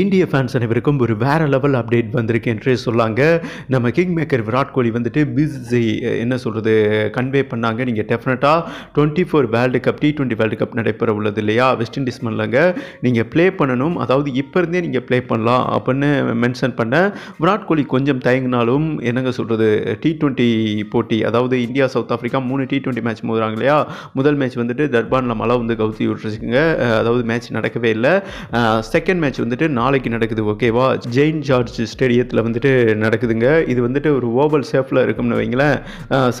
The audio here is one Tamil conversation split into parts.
இந்திய ஃபேன்ஸ் அனைவருக்கும் ஒரு வேறு லெவல் அப்டேட் வந்திருக்கு என்றே சொல்லாங்க நம்ம கிங் மேக்கர் விராட் கோலி வந்துட்டு பிஸி என்ன சொல்கிறது கன்வே பண்ணாங்க நீங்கள் டெஃபினட்டாக twenty four world cup T twenty world cup நடைபெற உள்ளது இல்லையா வெஸ்ட் இண்டீஸ் மண்ணிலங்க நீங்கள் ப்ளே பண்ணணும் அதாவது இப்போ இருந்தே நீங்கள் ப்ளே பண்ணலாம் அப்படின்னு மென்ஷன் பண்ண விராட் கோலி கொஞ்சம் தயங்கினாலும் என்னங்க சொல்கிறது டி டுவெண்ட்டி போட்டி அதாவது இந்தியா சவுத் ஆஃப்ரிக்கா மூணு டி டுவெண்ட்டி மேட்ச் மோதுறாங்க இல்லையா முதல் மேட்ச் வந்துட்டு தர்பானில் மழை வந்து கவுத்தி விட்டுருச்சுங்க அதாவது மேட்ச் நடக்கவே இல்லை செகண்ட் மேட்ச் வந்துட்டு நாளைக்கு நடக்குது ஓகேவா ஜெயின் ஜார்ஜ் ஸ்டேடியத்தில் வந்துட்டு நடக்குதுங்க இது வந்துட்டு ஒரு ஓவல் ஷேஃபில் இருக்கும்னு வைங்களேன்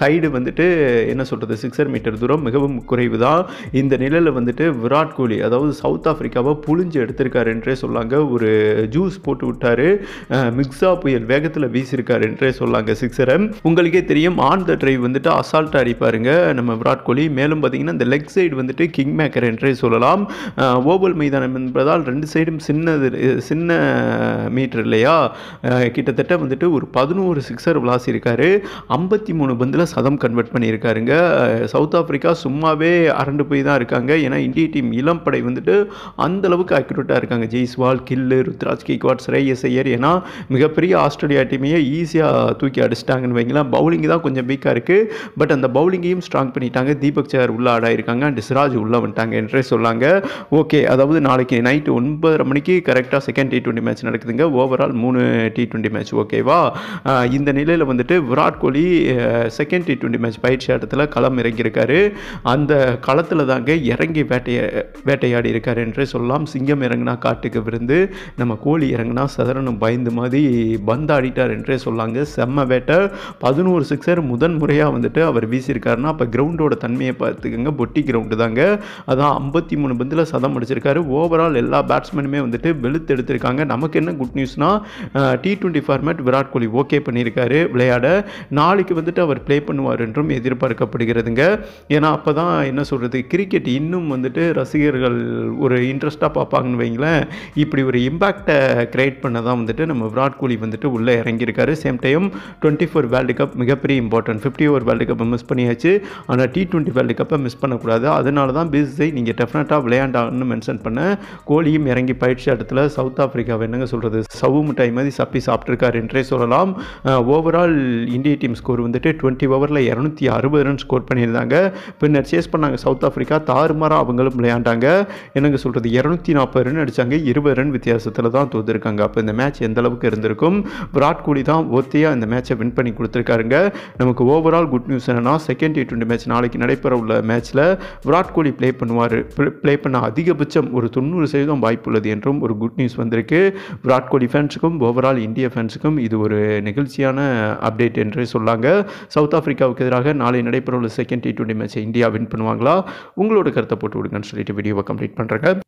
சைடு வந்துட்டு என்ன சொல்கிறது சிக்ஸர் மீட்டர் தூரம் மிகவும் குறைவு தான் இந்த நிலையில் வந்துட்டு விராட் கோலி அதாவது சவுத் ஆஃப்ரிக்காவை புழிஞ்சு எடுத்திருக்காரு என்றே சொல்லாங்க ஒரு ஜூஸ் போட்டு விட்டார் மிக்ஸா புயல் வேகத்தில் வீசியிருக்காரு என்றே சொல்லாங்க சிக்ஸரை உங்களுக்கே தெரியும் ஆன் த ட்ரைவ் வந்துட்டு அசால்ட்டாக அடிப்பாருங்க நம்ம விராட் கோலி மேலும் பார்த்தீங்கன்னா இந்த லெக் சைடு வந்துட்டு கிங் மேக்கர் என்றே சொல்லலாம் ஓவல் மைதானம் என்பதால் ரெண்டு சைடும் சின்னது சின்ன மீட்டர் இல்லையா கிட்டத்தட்ட வந்துட்டு ஒரு பதினோரு சிக்ஸர் இருக்கார் ஐம்பத்தி மூணு பந்தில் சதம் கன்வெர்ட் பண்ணியிருக்காருங்க சவுத் ஆஃப்ரிக்கா சும்மாவே அரண்டு போய் தான் இருக்காங்க ஏன்னா இந்திய டீம் இளம் படை வந்துட்டு அந்தளவுக்கு அக்யூரேட்டாக இருக்காங்க ஜெய்ஸ்வால் கில்லு ருத்ராஜ் கிக்வாட் ஸ்ரேயஸ் ஐயர் ஏன்னா மிகப்பெரிய ஆஸ்திரேலியா டீமையே ஈஸியாக தூக்கி அடிச்சிட்டாங்கன்னு வைங்களேன் பவுலிங் தான் கொஞ்சம் வீக்காக இருக்குது பட் அந்த பவுலிங்கையும் ஸ்ட்ராங் பண்ணிட்டாங்க தீபக் சார் உள்ள ஆடாயிருக்காங்க அண்ட் சிராஜ் உள்ளே வந்துட்டாங்க என்றே சொல்லாங்க ஓகே அதாவது நாளைக்கு நைட்டு ஒன்பதரை மணிக்கு கரெக்டாக கரெக்டாக செகண்ட் டி டுவெண்ட்டி மேட்ச் நடக்குதுங்க ஓவரால் மூணு டி டுவெண்ட்டி மேட்ச் ஓகேவா இந்த நிலையில் வந்துட்டு Virat Kohli second T twenty match பயிற்சி ஆட்டத்தில் களம் இறங்கியிருக்காரு அந்த களத்தில் தாங்க இறங்கி வேட்டையா வேட்டையாடி இருக்கார் என்றே சொல்லலாம் சிங்கம் இறங்கினா காட்டுக்கு விருந்து நம்ம கோழி இறங்கினா சதரனும் பயந்து மாதிரி பந்தாடிட்டார் என்றே சொல்லாங்க செம்ம வேட்டை பதினோரு சிக்ஸர் முதன் முறையாக வந்துட்டு அவர் வீசியிருக்காருனா அப்போ கிரவுண்டோட தன்மையை பார்த்துக்கோங்க பொட்டி கிரவுண்டு தாங்க அதான் ஐம்பத்தி மூணு பந்தில் சதம் அடிச்சிருக்காரு ஓவரால் எல்லா பேட்ஸ்மேனுமே வந்துட்டு வெளுத்து ஃபிஃப்த் எடுத்திருக்காங்க நமக்கு என்ன குட் நியூஸ்னால் T twenty format Virat Kohli okay பண்ணியிருக்காரு விளையாட நாளைக்கு வந்துட்டு அவர் ப்ளே பண்ணுவார் என்றும் எதிர்பார்க்கப்படுகிறதுங்க ஏன்னா அப்போ தான் என்ன சொல்கிறது கிரிக்கெட் இன்னும் வந்துட்டு ரசிகர்கள் ஒரு இன்ட்ரெஸ்ட்டாக பார்ப்பாங்கன்னு வைங்களேன் இப்படி ஒரு இம்பேக்டை க்ரியேட் பண்ண தான் வந்துட்டு நம்ம விராட் கோலி வந்துட்டு உள்ளே இறங்கியிருக்காரு same time twenty four world cup மிகப்பெரிய இம்பார்ட்டன்ட் ஃபிஃப்டி ஓவர் வேர்ல்டு கப்பை மிஸ் பண்ணியாச்சு ஆனால் டி டுவெண்ட்டி வேர்ல்டு கப்பை மிஸ் பண்ணக்கூடாது அதனால தான் பிஸ்ஸை நீங்கள் டெஃபினட்டாக விளையாண்டான்னு மென்ஷன் பண்ண கோலியும் இறங்கி பயிற்சி இடத்துல சவுத் ஆஃப்ரிக்காவை என்னங்க சொல்கிறது சவு மிட்டாய் மாதிரி சப்பி சாப்பிட்ருக்காரு என்றே சொல்லலாம் ஓவரால் இந்திய டீம் ஸ்கோர் வந்துட்டு டுவெண்ட்டி ஓவரில் இரநூத்தி அறுபது ரன் ஸ்கோர் பண்ணியிருந்தாங்க பின்னர் சேஸ் பண்ணாங்க சவுத் ஆஃப்ரிக்கா தாறுமாறாக அவங்களும் விளையாண்டாங்க என்னங்க சொல்கிறது இரநூத்தி நாற்பது ரன் அடித்தாங்க இருபது ரன் வித்தியாசத்தில் தான் தோத்துருக்காங்க அப்போ இந்த மேட்ச் எந்த அளவுக்கு இருந்திருக்கும் விராட் கோலி தான் ஒத்தியாக இந்த மேட்சை வின் பண்ணி கொடுத்துருக்காருங்க நமக்கு ஓவரால் குட் நியூஸ் என்னென்னா செகண்ட் டி டுவெண்ட்டி மேட்ச் நாளைக்கு நடைபெற உள்ள மேட்ச்சில் விராட் கோலி ப்ளே பண்ணுவார் ப்ளே பண்ண அதிகபட்சம் ஒரு தொண்ணூறு சதவீதம் வாய்ப்புள்ளது என்றும் ஒரு குட் நியூஸ் நியூஸ் வந்திருக்கு விராட் கோலி ஃபேன்ஸுக்கும் ஓவரால் இந்திய ஃபேன்ஸுக்கும் இது ஒரு நிகழ்ச்சியான அப்டேட் என்று சொல்லாங்க சவுத் ஆஃப்ரிக்காவுக்கு எதிராக நாளை நடைபெறவுள்ள செகண்ட் டி டுவெண்ட்டி மேட்சை இந்தியா வின் பண்ணுவாங்களா உங்களோட கருத்தை போட்டு விடுங்கன்னு சொல்லிட்டு வீடியோவை கம்ப்ளீட் பண்ணுறேங்க